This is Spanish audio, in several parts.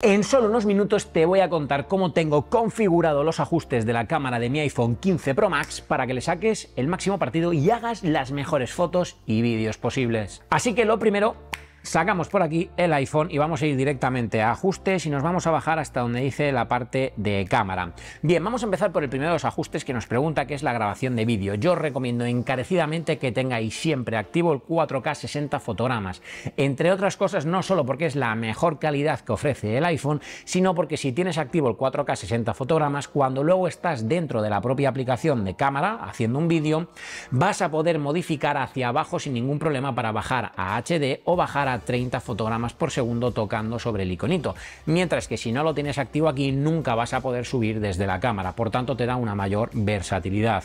En solo unos minutos te voy a contar cómo tengo configurado los ajustes de la cámara de mi iPhone 15 Pro Max para que le saques el máximo partido y hagas las mejores fotos y vídeos posibles. Así que lo primero Sacamos por aquí el iPhone y vamos a ir directamente a ajustes y nos vamos a bajar hasta donde dice la parte de cámara. Bien, vamos a empezar por el primero de los ajustes que nos pregunta que es la grabación de vídeo. Yo recomiendo encarecidamente que tengáis siempre activo el 4K 60 fotogramas. Entre otras cosas, no solo porque es la mejor calidad que ofrece el iPhone, sino porque si tienes activo el 4K 60 fotogramas, cuando luego estás dentro de la propia aplicación de cámara haciendo un vídeo, vas a poder modificar hacia abajo sin ningún problema para bajar a HD o bajar a 30 fotogramas por segundo tocando sobre el iconito, mientras que si no lo tienes activo aquí nunca vas a poder subir desde la cámara, por tanto te da una mayor versatilidad.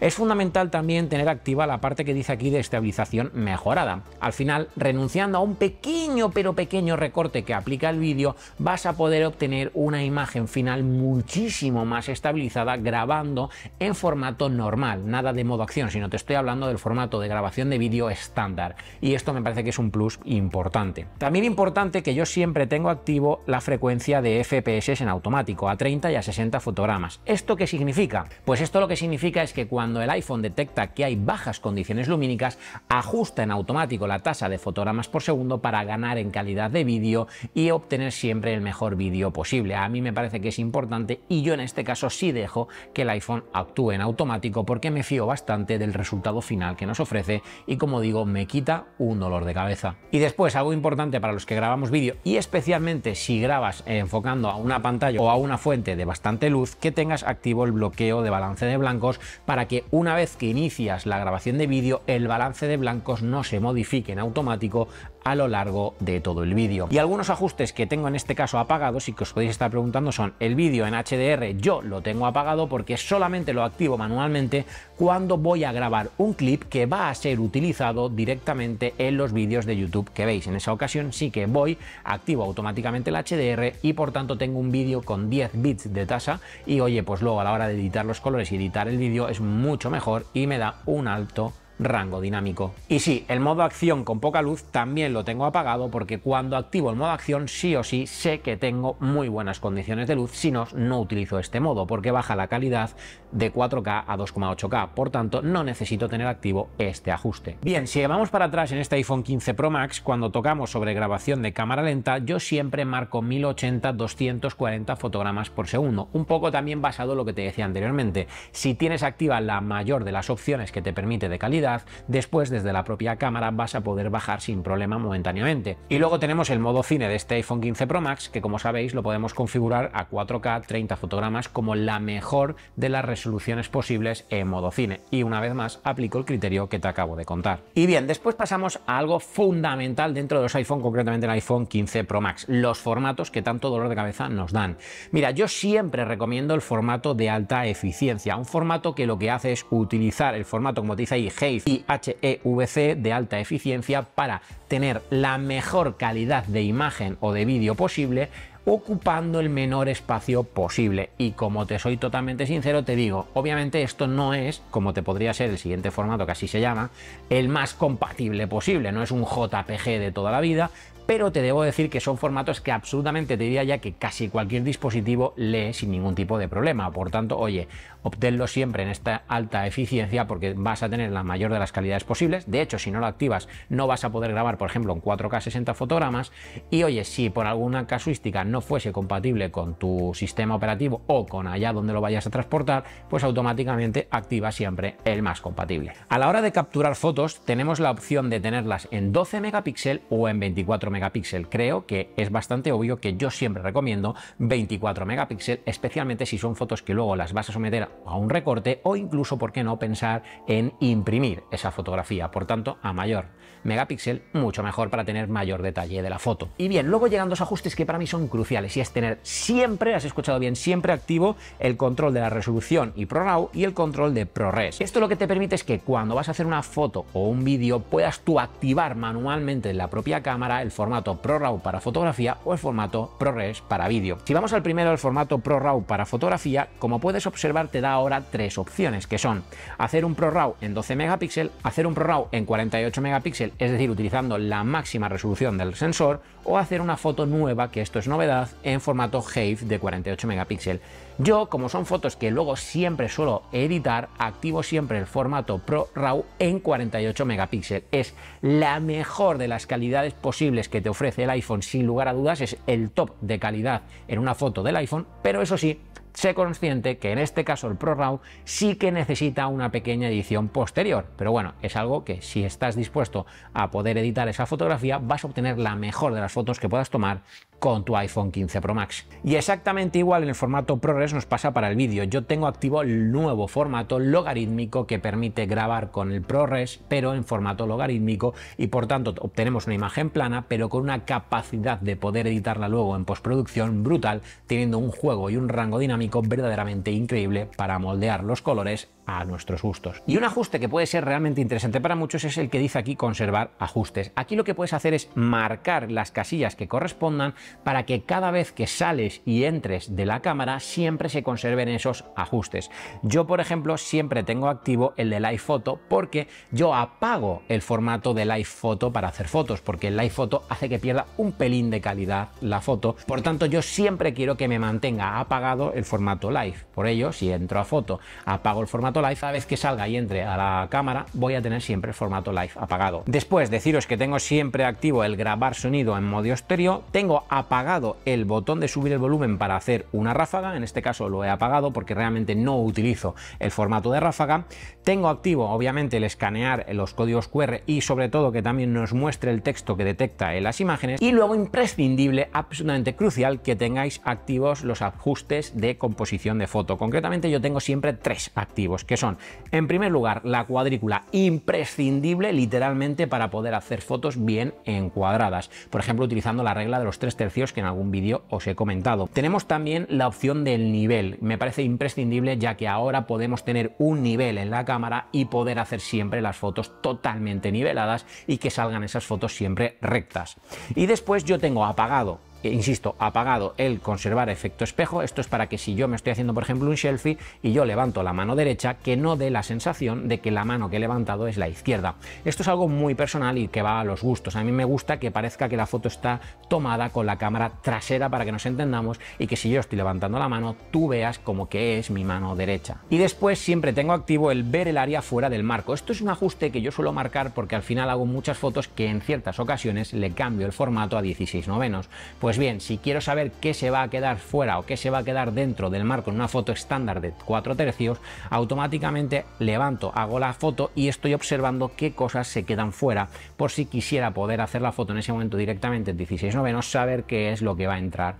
Es fundamental también tener activa la parte que dice aquí de estabilización mejorada. Al final, renunciando a un pequeño pero pequeño recorte que aplica el vídeo, vas a poder obtener una imagen final muchísimo más estabilizada grabando en formato normal, nada de modo acción, sino te estoy hablando del formato de grabación de vídeo estándar. Y esto me parece que es un plus y importante. También importante que yo siempre tengo activo la frecuencia de FPS en automático, a 30 y a 60 fotogramas. ¿Esto qué significa? Pues esto lo que significa es que cuando el iPhone detecta que hay bajas condiciones lumínicas, ajusta en automático la tasa de fotogramas por segundo para ganar en calidad de vídeo y obtener siempre el mejor vídeo posible. A mí me parece que es importante y yo en este caso sí dejo que el iPhone actúe en automático porque me fío bastante del resultado final que nos ofrece y como digo me quita un dolor de cabeza. Y después Después, algo importante para los que grabamos vídeo y especialmente si grabas enfocando a una pantalla o a una fuente de bastante luz, que tengas activo el bloqueo de balance de blancos para que una vez que inicias la grabación de vídeo, el balance de blancos no se modifique en automático a lo largo de todo el vídeo. Y algunos ajustes que tengo en este caso apagados y que os podéis estar preguntando son el vídeo en HDR yo lo tengo apagado porque solamente lo activo manualmente cuando voy a grabar un clip que va a ser utilizado directamente en los vídeos de YouTube que veis. En esa ocasión sí que voy, activo automáticamente el HDR y por tanto tengo un vídeo con 10 bits de tasa y oye pues luego a la hora de editar los colores y editar el vídeo es mucho mejor y me da un alto rango dinámico. Y sí, el modo acción con poca luz también lo tengo apagado porque cuando activo el modo acción sí o sí sé que tengo muy buenas condiciones de luz, si no, no utilizo este modo porque baja la calidad de 4K a 2,8K, por tanto no necesito tener activo este ajuste. Bien, si vamos para atrás en este iPhone 15 Pro Max, cuando tocamos sobre grabación de cámara lenta, yo siempre marco 1080-240 fotogramas por segundo, un poco también basado en lo que te decía anteriormente, si tienes activa la mayor de las opciones que te permite de calidad, después desde la propia cámara vas a poder bajar sin problema momentáneamente. Y luego tenemos el modo cine de este iPhone 15 Pro Max, que como sabéis lo podemos configurar a 4K 30 fotogramas como la mejor de las resoluciones posibles en modo cine. Y una vez más aplico el criterio que te acabo de contar. Y bien, después pasamos a algo fundamental dentro de los iPhone, concretamente el iPhone 15 Pro Max, los formatos que tanto dolor de cabeza nos dan. Mira, yo siempre recomiendo el formato de alta eficiencia, un formato que lo que hace es utilizar el formato, como te dice ahí, y HEVC de alta eficiencia para tener la mejor calidad de imagen o de vídeo posible ocupando el menor espacio posible. Y como te soy totalmente sincero, te digo, obviamente esto no es, como te podría ser el siguiente formato que así se llama, el más compatible posible, no es un JPG de toda la vida, pero te debo decir que son formatos que absolutamente te diría ya que casi cualquier dispositivo lee sin ningún tipo de problema. Por tanto, oye, obténlo siempre en esta alta eficiencia porque vas a tener la mayor de las calidades posibles. De hecho, si no lo activas, no vas a poder grabar, por ejemplo, en 4K 60 fotogramas. Y oye, si por alguna casuística no fuese compatible con tu sistema operativo o con allá donde lo vayas a transportar, pues automáticamente activa siempre el más compatible. A la hora de capturar fotos tenemos la opción de tenerlas en 12 megapíxeles o en 24 megapíxeles Creo que es bastante obvio que yo siempre recomiendo 24 megapíxeles especialmente si son fotos que luego las vas a someter a un recorte o incluso, ¿por qué no?, pensar en imprimir esa fotografía. Por tanto, a mayor megapíxel, mucho mejor para tener mayor detalle de la foto. Y bien, luego llegan los ajustes que para mí son cruciales y es tener siempre, has escuchado bien, siempre activo el control de la resolución y ProRAW y el control de ProRes. Esto lo que te permite es que cuando vas a hacer una foto o un vídeo puedas tú activar manualmente en la propia cámara el formato ProRAW para fotografía o el formato ProRes para vídeo. Si vamos al primero, el formato ProRAW para fotografía, como puedes observar te da ahora tres opciones que son hacer un ProRAW en 12 megapíxeles, hacer un ProRAW en 48 megapíxeles, es decir, utilizando la máxima resolución del sensor o hacer una foto nueva, que esto es novedad, en formato HAVE de 48 megapíxeles. Yo, como son fotos que luego siempre suelo editar, activo siempre el formato Pro RAW en 48 megapíxeles. Es la mejor de las calidades posibles que te ofrece el iPhone, sin lugar a dudas, es el top de calidad en una foto del iPhone, pero eso sí, sé consciente que en este caso el ProRAW sí que necesita una pequeña edición posterior, pero bueno, es algo que si estás dispuesto a poder editar esa fotografía vas a obtener la mejor de las fotos que puedas tomar con tu iPhone 15 Pro Max. Y exactamente igual en el formato ProRes nos pasa para el vídeo. Yo tengo activo el nuevo formato logarítmico que permite grabar con el ProRes, pero en formato logarítmico y por tanto obtenemos una imagen plana, pero con una capacidad de poder editarla luego en postproducción brutal, teniendo un juego y un rango dinámico verdaderamente increíble para moldear los colores a nuestros gustos. Y un ajuste que puede ser realmente interesante para muchos es el que dice aquí conservar ajustes. Aquí lo que puedes hacer es marcar las casillas que correspondan para que cada vez que sales y entres de la cámara siempre se conserven esos ajustes. Yo, por ejemplo, siempre tengo activo el de Live Photo porque yo apago el formato de Live Photo para hacer fotos, porque el Live Photo hace que pierda un pelín de calidad la foto. Por tanto, yo siempre quiero que me mantenga apagado el formato formato live. Por ello, si entro a foto, apago el formato live, cada vez que salga y entre a la cámara, voy a tener siempre el formato live apagado. Después, deciros que tengo siempre activo el grabar sonido en modo estéreo, tengo apagado el botón de subir el volumen para hacer una ráfaga, en este caso lo he apagado porque realmente no utilizo el formato de ráfaga, tengo activo obviamente el escanear los códigos QR y sobre todo que también nos muestre el texto que detecta en las imágenes y luego imprescindible, absolutamente crucial, que tengáis activos los ajustes de composición de foto. Concretamente yo tengo siempre tres activos, que son, en primer lugar, la cuadrícula imprescindible literalmente para poder hacer fotos bien encuadradas. Por ejemplo, utilizando la regla de los tres tercios que en algún vídeo os he comentado. Tenemos también la opción del nivel. Me parece imprescindible ya que ahora podemos tener un nivel en la cámara y poder hacer siempre las fotos totalmente niveladas y que salgan esas fotos siempre rectas. Y después yo tengo apagado insisto, apagado el conservar efecto espejo. Esto es para que si yo me estoy haciendo, por ejemplo, un selfie y yo levanto la mano derecha, que no dé la sensación de que la mano que he levantado es la izquierda. Esto es algo muy personal y que va a los gustos. A mí me gusta que parezca que la foto está tomada con la cámara trasera para que nos entendamos y que si yo estoy levantando la mano, tú veas como que es mi mano derecha. Y después siempre tengo activo el ver el área fuera del marco. Esto es un ajuste que yo suelo marcar porque al final hago muchas fotos que en ciertas ocasiones le cambio el formato a 16 novenos. Pues pues bien, si quiero saber qué se va a quedar fuera o qué se va a quedar dentro del marco en una foto estándar de 4 tercios, automáticamente levanto, hago la foto y estoy observando qué cosas se quedan fuera por si quisiera poder hacer la foto en ese momento directamente en 16 novenos, saber qué es lo que va a entrar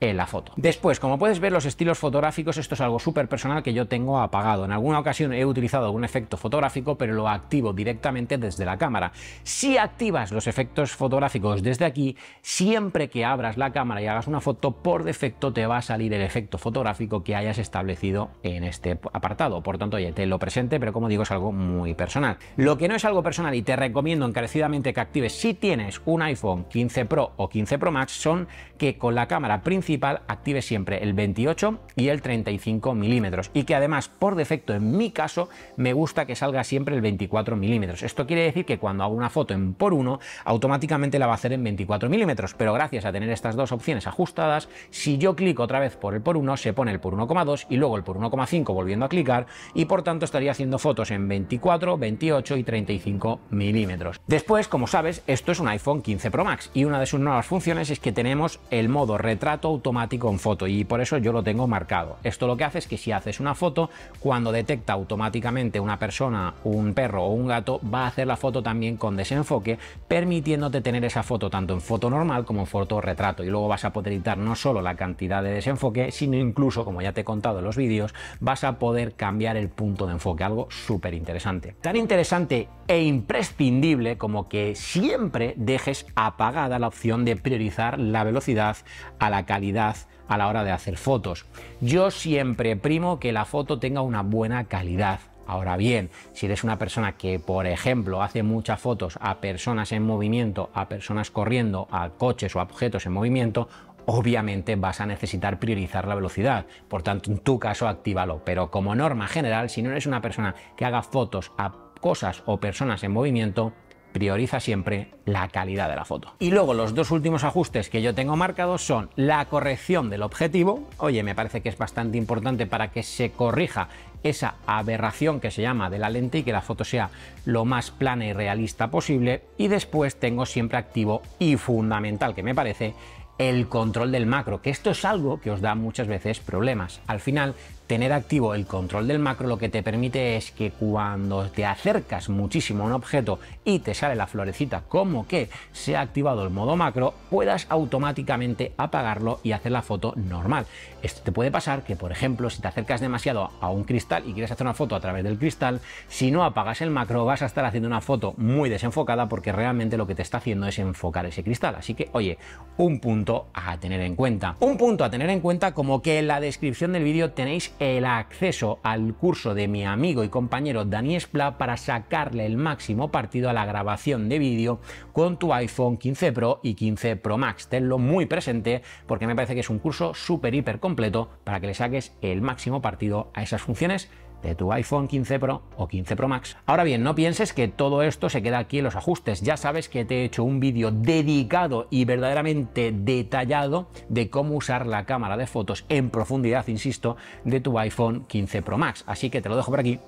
en la foto. Después, como puedes ver, los estilos fotográficos, esto es algo súper personal que yo tengo apagado. En alguna ocasión he utilizado algún efecto fotográfico, pero lo activo directamente desde la cámara. Si activas los efectos fotográficos desde aquí, siempre que abras la cámara y hagas una foto, por defecto te va a salir el efecto fotográfico que hayas establecido en este apartado. Por tanto, ya te lo presente, pero como digo, es algo muy personal. Lo que no es algo personal y te recomiendo encarecidamente que actives si tienes un iPhone 15 Pro o 15 Pro Max son que con la cámara principal active siempre el 28 y el 35 milímetros y que además por defecto en mi caso me gusta que salga siempre el 24 milímetros. Esto quiere decir que cuando hago una foto en por 1 automáticamente la va a hacer en 24 milímetros, pero gracias a tener estas dos opciones ajustadas, si yo clico otra vez por el por uno se pone el por 1,2 y luego el por 1,5 volviendo a clicar y por tanto estaría haciendo fotos en 24, 28 y 35 milímetros. Después, como sabes, esto es un iPhone 15 Pro Max y una de sus nuevas funciones es que tenemos el modo retrato automático en foto y por eso yo lo tengo marcado. Esto lo que hace es que si haces una foto, cuando detecta automáticamente una persona, un perro o un gato, va a hacer la foto también con desenfoque, permitiéndote tener esa foto tanto en foto normal como en foto retrato. Y luego vas a poder editar no solo la cantidad de desenfoque, sino incluso, como ya te he contado en los vídeos, vas a poder cambiar el punto de enfoque, algo súper interesante. Tan interesante e imprescindible como que siempre dejes apagada la opción de priorizar la velocidad a la calidad a la hora de hacer fotos. Yo siempre primo que la foto tenga una buena calidad. Ahora bien, si eres una persona que, por ejemplo, hace muchas fotos a personas en movimiento, a personas corriendo, a coches o a objetos en movimiento, obviamente vas a necesitar priorizar la velocidad. Por tanto, en tu caso, actívalo. Pero como norma general, si no eres una persona que haga fotos a cosas o personas en movimiento, prioriza siempre la calidad de la foto. Y luego los dos últimos ajustes que yo tengo marcados son la corrección del objetivo. Oye, me parece que es bastante importante para que se corrija esa aberración que se llama de la lente y que la foto sea lo más plana y realista posible. Y después tengo siempre activo y fundamental que me parece el control del macro, que esto es algo que os da muchas veces problemas. Al final Tener activo el control del macro lo que te permite es que cuando te acercas muchísimo a un objeto y te sale la florecita como que se ha activado el modo macro, puedas automáticamente apagarlo y hacer la foto normal. Esto te puede pasar que, por ejemplo, si te acercas demasiado a un cristal y quieres hacer una foto a través del cristal, si no apagas el macro vas a estar haciendo una foto muy desenfocada porque realmente lo que te está haciendo es enfocar ese cristal. Así que, oye, un punto a tener en cuenta. Un punto a tener en cuenta como que en la descripción del vídeo tenéis el acceso al curso de mi amigo y compañero Dani Espla para sacarle el máximo partido a la grabación de vídeo con tu iPhone 15 Pro y 15 Pro Max. Tenlo muy presente porque me parece que es un curso súper hiper completo para que le saques el máximo partido a esas funciones de tu iPhone 15 Pro o 15 Pro Max. Ahora bien, no pienses que todo esto se queda aquí en los ajustes. Ya sabes que te he hecho un vídeo dedicado y verdaderamente detallado de cómo usar la cámara de fotos en profundidad, insisto, de tu iPhone 15 Pro Max. Así que te lo dejo por aquí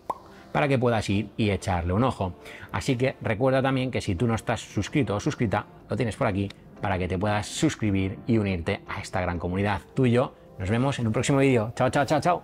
para que puedas ir y echarle un ojo. Así que recuerda también que si tú no estás suscrito o suscrita, lo tienes por aquí para que te puedas suscribir y unirte a esta gran comunidad. Tú y yo nos vemos en un próximo vídeo. Chao, chao, chao, chao.